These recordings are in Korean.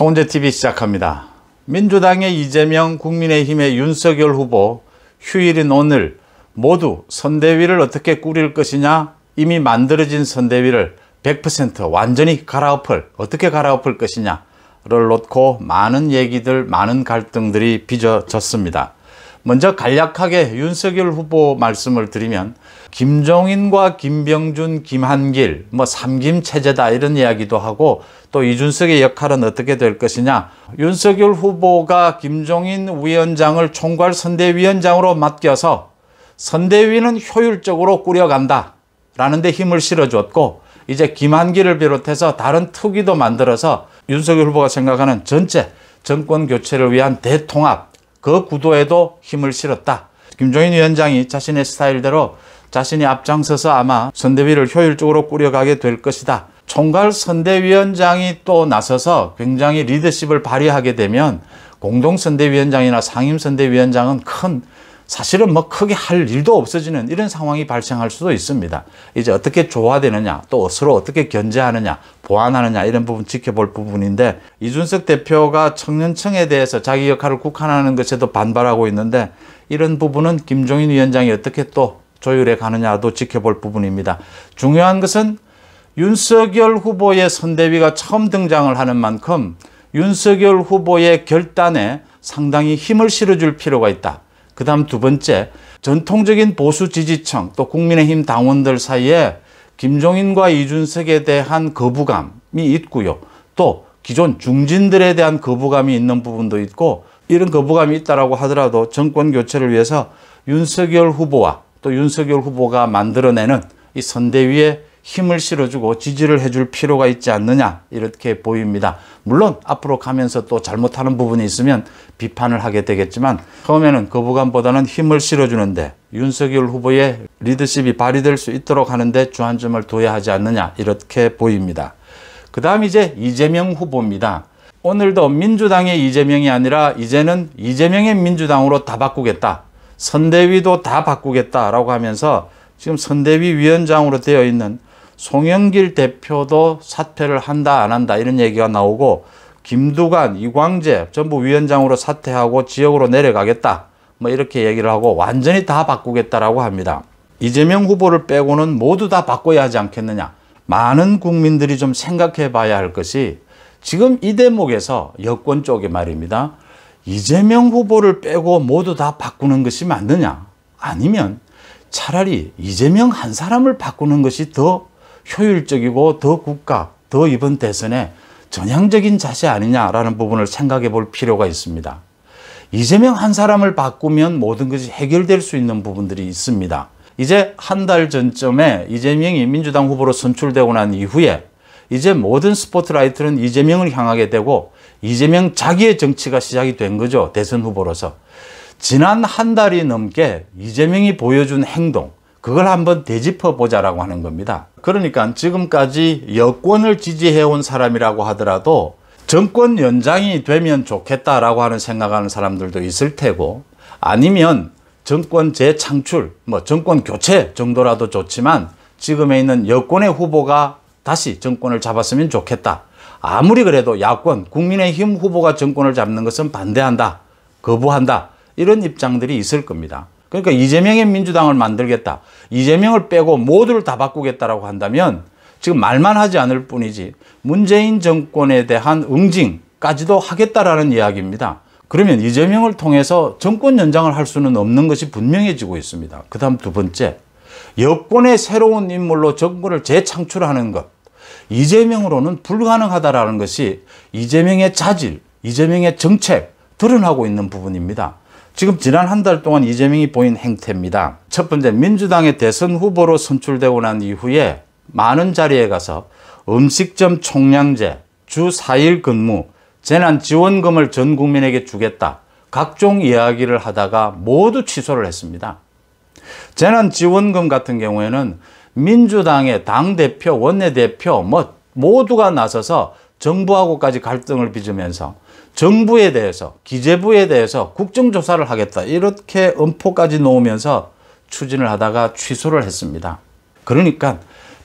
성원재 TV 시작합니다. 민주당의 이재명, 국민의힘의 윤석열 후보, 휴일인 오늘 모두 선대위를 어떻게 꾸릴 것이냐, 이미 만들어진 선대위를 100% 완전히 갈아엎을, 어떻게 갈아엎을 것이냐를 놓고 많은 얘기들, 많은 갈등들이 빚어졌습니다. 먼저 간략하게 윤석열 후보 말씀을 드리면 김종인과 김병준, 김한길, 뭐 삼김 체제다 이런 이야기도 하고 또 이준석의 역할은 어떻게 될 것이냐. 윤석열 후보가 김종인 위원장을 총괄 선대위원장으로 맡겨서 선대위는 효율적으로 꾸려간다 라는 데 힘을 실어줬고 이제 김한길을 비롯해서 다른 특위도 만들어서 윤석열 후보가 생각하는 전체 정권 교체를 위한 대통합 그 구도에도 힘을 실었다. 김종인 위원장이 자신의 스타일대로 자신이 앞장서서 아마 선대위를 효율적으로 꾸려가게 될 것이다. 총괄 선대위원장이 또 나서서 굉장히 리더십을 발휘하게 되면 공동선대위원장이나 상임선대위원장은 큰 사실은 뭐 크게 할 일도 없어지는 이런 상황이 발생할 수도 있습니다. 이제 어떻게 조화되느냐, 또 서로 어떻게 견제하느냐, 보완하느냐 이런 부분 지켜볼 부분인데 이준석 대표가 청년층에 대해서 자기 역할을 국한하는 것에도 반발하고 있는데 이런 부분은 김종인 위원장이 어떻게 또 조율해 가느냐도 지켜볼 부분입니다. 중요한 것은 윤석열 후보의 선대위가 처음 등장을 하는 만큼 윤석열 후보의 결단에 상당히 힘을 실어줄 필요가 있다. 그 다음 두 번째, 전통적인 보수 지지층 또 국민의힘 당원들 사이에 김종인과 이준석에 대한 거부감이 있고요. 또 기존 중진들에 대한 거부감이 있는 부분도 있고 이런 거부감이 있다고 하더라도 정권 교체를 위해서 윤석열 후보와 또 윤석열 후보가 만들어내는 이 선대위의 힘을 실어주고 지지를 해줄 필요가 있지 않느냐 이렇게 보입니다. 물론 앞으로 가면서 또 잘못하는 부분이 있으면 비판을 하게 되겠지만 처음에는 거부감보다는 그 힘을 실어주는데 윤석열 후보의 리더십이 발휘될 수 있도록 하는데 주안점을 둬야 하지 않느냐 이렇게 보입니다. 그 다음 이제 이재명 후보입니다. 오늘도 민주당의 이재명이 아니라 이제는 이재명의 민주당으로 다 바꾸겠다. 선대위도 다 바꾸겠다라고 하면서 지금 선대위 위원장으로 되어 있는 송영길 대표도 사퇴를 한다 안 한다 이런 얘기가 나오고 김두관, 이광재 전부 위원장으로 사퇴하고 지역으로 내려가겠다 뭐 이렇게 얘기를 하고 완전히 다 바꾸겠다라고 합니다. 이재명 후보를 빼고는 모두 다 바꿔야 하지 않겠느냐. 많은 국민들이 좀 생각해 봐야 할 것이 지금 이 대목에서 여권 쪽의 말입니다. 이재명 후보를 빼고 모두 다 바꾸는 것이 맞느냐? 아니면 차라리 이재명 한 사람을 바꾸는 것이 더 효율적이고 더 국가, 더 이번 대선에 전향적인 자세 아니냐라는 부분을 생각해 볼 필요가 있습니다. 이재명 한 사람을 바꾸면 모든 것이 해결될 수 있는 부분들이 있습니다. 이제 한 달 전쯤에 이재명이 민주당 후보로 선출되고 난 이후에 이제 모든 스포트라이트는 이재명을 향하게 되고 이재명 자기의 정치가 시작이 된 거죠. 대선 후보로서. 지난 한 달이 넘게 이재명이 보여준 행동, 그걸 한번 되짚어 보자라고 하는 겁니다. 그러니까 지금까지 여권을 지지해온 사람이라고 하더라도 정권 연장이 되면 좋겠다라고 하는 생각하는 사람들도 있을 테고 아니면 정권 재창출, 뭐 정권 교체 정도라도 좋지만 지금에 있는 여권의 후보가 다시 정권을 잡았으면 좋겠다. 아무리 그래도 야권, 국민의힘 후보가 정권을 잡는 것은 반대한다, 거부한다 이런 입장들이 있을 겁니다. 그러니까 이재명의 민주당을 만들겠다. 이재명을 빼고 모두를 다 바꾸겠다라고 한다면 지금 말만 하지 않을 뿐이지 문재인 정권에 대한 응징까지도 하겠다라는 이야기입니다. 그러면 이재명을 통해서 정권 연장을 할 수는 없는 것이 분명해지고 있습니다. 그 다음 두 번째, 여권의 새로운 인물로 정권을 재창출하는 것. 이재명으로는 불가능하다라는 것이 이재명의 자질, 이재명의 정책 드러나고 있는 부분입니다. 지금 지난 한 달 동안 이재명이 보인 행태입니다. 첫 번째 민주당의 대선 후보로 선출되고 난 이후에 많은 자리에 가서 음식점 총량제, 주 4일 근무, 재난지원금을 전 국민에게 주겠다. 각종 이야기를 하다가 모두 취소를 했습니다. 재난지원금 같은 경우에는 민주당의 당대표, 원내대표 뭐 모두가 나서서 정부하고까지 갈등을 빚으면서 정부에 대해서 기재부에 대해서 국정조사를 하겠다 이렇게 음포까지 놓으면서 추진을 하다가 취소를 했습니다. 그러니까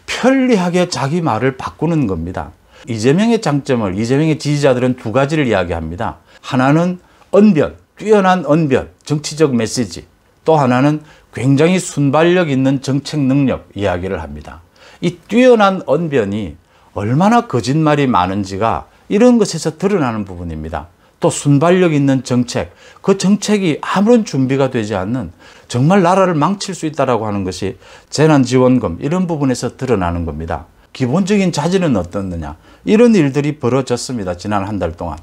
편리하게 자기 말을 바꾸는 겁니다. 이재명의 장점을 이재명의 지지자들은 두 가지를 이야기합니다. 하나는 언변, 뛰어난 언변, 정치적 메시지 또 하나는 굉장히 순발력 있는 정책 능력 이야기를 합니다. 이 뛰어난 언변이 얼마나 거짓말이 많은지가 이런 것에서 드러나는 부분입니다. 또 순발력 있는 정책, 그 정책이 아무런 준비가 되지 않는 정말 나라를 망칠 수 있다라고 하는 것이 재난지원금 이런 부분에서 드러나는 겁니다. 기본적인 자질은 어떻느냐 이런 일들이 벌어졌습니다. 지난 한 달 동안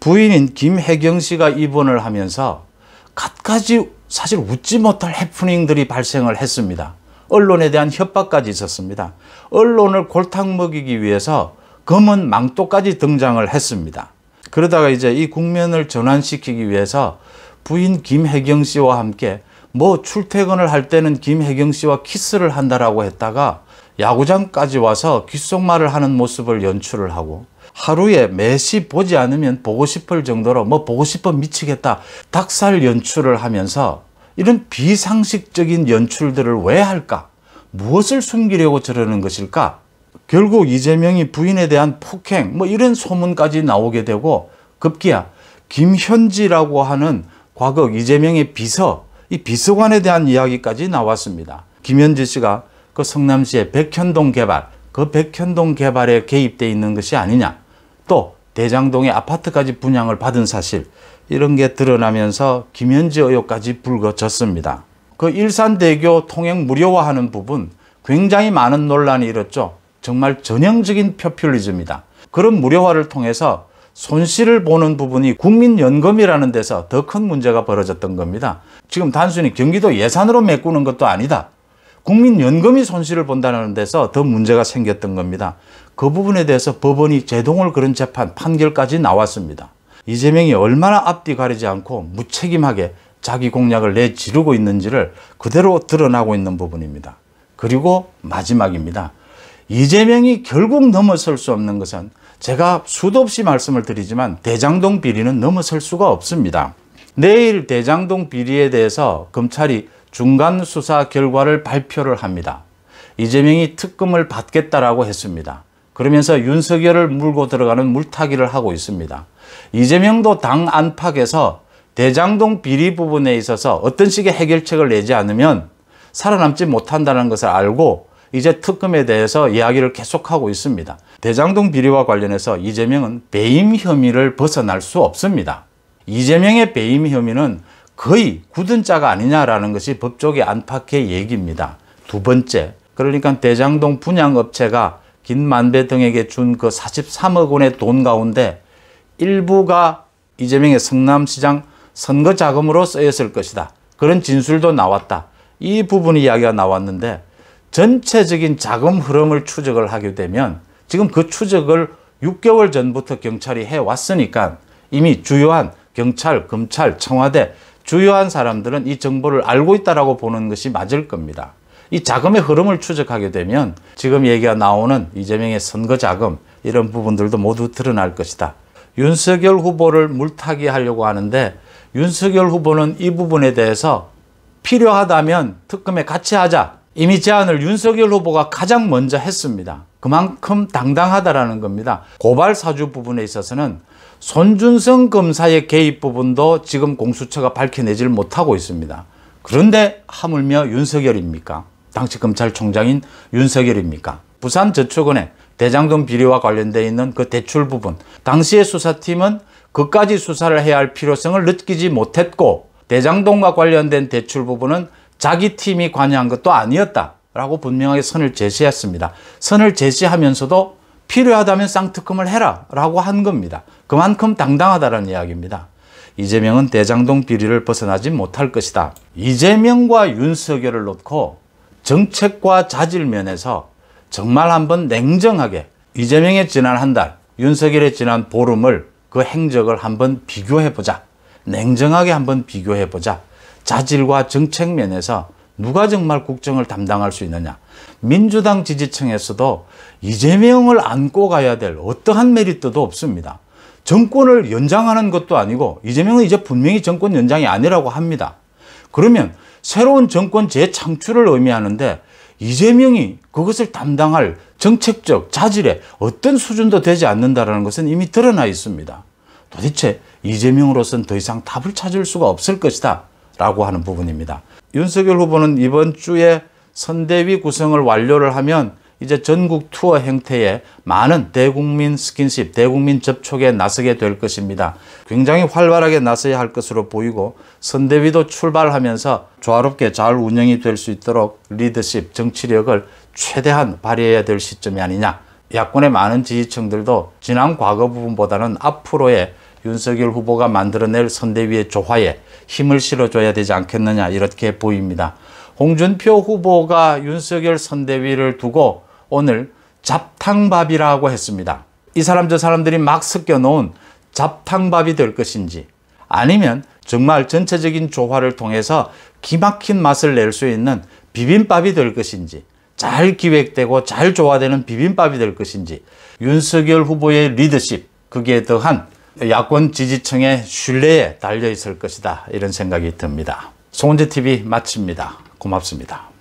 부인인 김혜경 씨가 입원을 하면서 갖가지 사실 웃지 못할 해프닝들이 발생을 했습니다. 언론에 대한 협박까지 있었습니다. 언론을 골탕 먹이기 위해서 검은 망토까지 등장을 했습니다. 그러다가 이제 이 국면을 전환시키기 위해서 부인 김혜경 씨와 함께 뭐 출퇴근을 할 때는 김혜경 씨와 키스를 한다라고 했다가 야구장까지 와서 귓속말을 하는 모습을 연출을 하고 하루에 매시 보지 않으면 보고 싶을 정도로 뭐 보고 싶어 미치겠다 닭살 연출을 하면서 이런 비상식적인 연출들을 왜 할까? 무엇을 숨기려고 저러는 것일까? 결국 이재명이 부인에 대한 폭행 뭐 이런 소문까지 나오게 되고 급기야 김현지라고 하는 과거 이재명의 비서 이 비서관에 대한 이야기까지 나왔습니다. 김현지 씨가 그 성남시의 백현동 개발 그 백현동 개발에 개입돼 있는 것이 아니냐 또 대장동의 아파트까지 분양을 받은 사실 이런 게 드러나면서 김현지 의혹까지 불거졌습니다. 그 일산대교 통행 무료화하는 부분 굉장히 많은 논란이 일었죠. 정말 전형적인 표퓰리즘이다. 그런 무료화를 통해서 손실을 보는 부분이 국민연금이라는 데서 더 큰 문제가 벌어졌던 겁니다. 지금 단순히 경기도 예산으로 메꾸는 것도 아니다. 국민연금이 손실을 본다는 데서 더 문제가 생겼던 겁니다. 그 부분에 대해서 법원이 제동을 그런 재판 판결까지 나왔습니다. 이재명이 얼마나 앞뒤 가리지 않고 무책임하게 자기 공약을 내지르고 있는지를 그대로 드러나고 있는 부분입니다. 그리고 마지막입니다. 이재명이 결국 넘어설 수 없는 것은 제가 수도 없이 말씀을 드리지만 대장동 비리는 넘어설 수가 없습니다. 내일 대장동 비리에 대해서 검찰이 중간 수사 결과를 발표를 합니다. 이재명이 특검을 받겠다라고 했습니다. 그러면서 윤석열을 물고 들어가는 물타기를 하고 있습니다. 이재명도 당 안팎에서 대장동 비리 부분에 있어서 어떤 식의 해결책을 내지 않으면 살아남지 못한다는 것을 알고 이제 특검에 대해서 이야기를 계속하고 있습니다. 대장동 비리와 관련해서 이재명은 배임 혐의를 벗어날 수 없습니다. 이재명의 배임 혐의는 거의 굳은 자가 아니냐라는 것이 법조계 안팎의 얘기입니다. 두 번째, 그러니까 대장동 분양업체가 김만배 등에게 준 그 43억 원의 돈 가운데 일부가 이재명의 성남시장 선거 자금으로 쓰였을 것이다. 그런 진술도 나왔다. 이 부분 이야기가 나왔는데 전체적인 자금 흐름을 추적을 하게 되면 지금 그 추적을 6개월 전부터 경찰이 해왔으니까 이미 주요한 경찰, 검찰, 청와대 주요한 사람들은 이 정보를 알고 있다고 보는 것이 맞을 겁니다. 이 자금의 흐름을 추적하게 되면 지금 얘기가 나오는 이재명의 선거 자금 이런 부분들도 모두 드러날 것이다. 윤석열 후보를 물타기 하려고 하는데 윤석열 후보는 이 부분에 대해서 필요하다면 특검에 같이 하자 이미 제안을 윤석열 후보가 가장 먼저 했습니다. 그만큼 당당하다라는 겁니다. 고발 사주 부분에 있어서는 손준성 검사의 개입 부분도 지금 공수처가 밝혀내질 못하고 있습니다. 그런데 하물며 윤석열입니까? 당시 검찰총장인 윤석열입니까? 부산저축은행 대장동 비리와 관련되어 있는 그 대출 부분 당시의 수사팀은 그까지 수사를 해야 할 필요성을 느끼지 못했고 대장동과 관련된 대출 부분은 자기 팀이 관여한 것도 아니었다라고 분명하게 선을 제시했습니다. 선을 제시하면서도 필요하다면 쌍특검을 해라라고 한 겁니다. 그만큼 당당하다는 이야기입니다. 이재명은 대장동 비리를 벗어나지 못할 것이다. 이재명과 윤석열을 놓고 정책과 자질 면에서 정말 한번 냉정하게 이재명의 지난 한 달, 윤석열의 지난 보름을 그 행적을 한번 비교해보자. 냉정하게 한번 비교해보자. 자질과 정책 면에서 누가 정말 국정을 담당할 수 있느냐. 민주당 지지층에서도 이재명을 안고 가야 될 어떠한 메리트도 없습니다. 정권을 연장하는 것도 아니고 이재명은 이제 분명히 정권 연장이 아니라고 합니다. 그러면 새로운 정권 재창출을 의미하는데 이재명이 그것을 담당할 정책적 자질에 어떤 수준도 되지 않는다라는 것은 이미 드러나 있습니다. 도대체 이재명으로선 더 이상 답을 찾을 수가 없을 것이다. 라고 하는 부분입니다. 윤석열 후보는 이번 주에 선대위 구성을 완료를 하면 이제 전국 투어 행태의 많은 대국민 스킨십, 대국민 접촉에 나서게 될 것입니다. 굉장히 활발하게 나서야 할 것으로 보이고 선대위도 출발하면서 조화롭게 잘 운영이 될 수 있도록 리더십, 정치력을 최대한 발휘해야 될 시점이 아니냐. 야권의 많은 지지층들도 지난 과거 부분보다는 앞으로의 윤석열 후보가 만들어낼 선대위의 조화에 힘을 실어줘야 되지 않겠느냐 이렇게 보입니다. 홍준표 후보가 윤석열 선대위를 두고 오늘 잡탕밥이라고 했습니다. 이 사람 저 사람들이 막 섞여놓은 잡탕밥이 될 것인지 아니면 정말 전체적인 조화를 통해서 기막힌 맛을 낼 수 있는 비빔밥이 될 것인지 잘 기획되고 잘 조화되는 비빔밥이 될 것인지 윤석열 후보의 리더십 거기에 더한 야권 지지층의 신뢰에 달려 있을 것이다 이런 생각이 듭니다. 송은재 TV 마칩니다. 고맙습니다.